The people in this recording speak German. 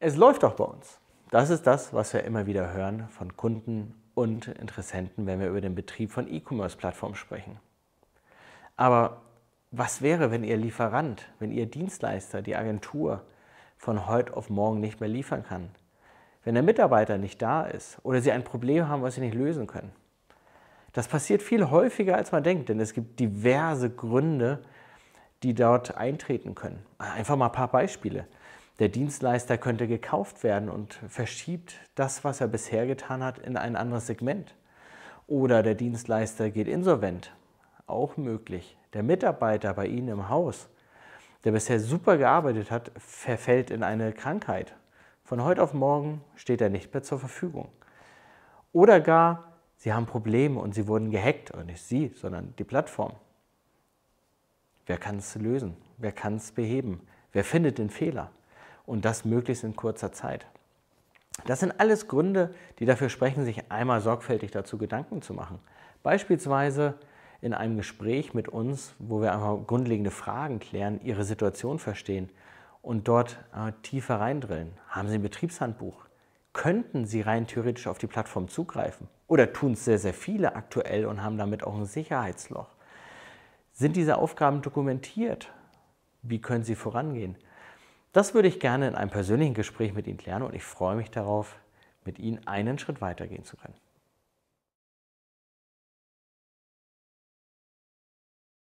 Es läuft doch bei uns. Das ist das, was wir immer wieder hören von Kunden und Interessenten, wenn wir über den Betrieb von E-Commerce-Plattformen sprechen. Aber was wäre, wenn Ihr Lieferant, wenn Ihr Dienstleister, die Agentur von heute auf morgen nicht mehr liefern kann? Wenn der Mitarbeiter nicht da ist oder Sie ein Problem haben, was Sie nicht lösen können? Das passiert viel häufiger, als man denkt, denn es gibt diverse Gründe, die dort eintreten können. Einfach mal ein paar Beispiele. Der Dienstleister könnte gekauft werden und verschiebt das, was er bisher getan hat, in ein anderes Segment. Oder der Dienstleister geht insolvent. Auch möglich. Der Mitarbeiter bei Ihnen im Haus, der bisher super gearbeitet hat, verfällt in eine Krankheit. Von heute auf morgen steht er nicht mehr zur Verfügung. Oder gar, Sie haben Probleme und Sie wurden gehackt. Und nicht Sie, sondern die Plattform. Wer kann es lösen? Wer kann es beheben? Wer findet den Fehler? und das möglichst in kurzer Zeit. Das sind alles Gründe, die dafür sprechen, sich einmal sorgfältig dazu Gedanken zu machen. Beispielsweise in einem Gespräch mit uns, wo wir einmal grundlegende Fragen klären, Ihre Situation verstehen und dort äh, tiefer reindrillen. Haben Sie ein Betriebshandbuch? Könnten Sie rein theoretisch auf die Plattform zugreifen? Oder tun es sehr, sehr viele aktuell und haben damit auch ein Sicherheitsloch? Sind diese Aufgaben dokumentiert? Wie können Sie vorangehen? Das würde ich gerne in einem persönlichen Gespräch mit Ihnen klären und ich freue mich darauf, mit Ihnen einen Schritt weitergehen zu können.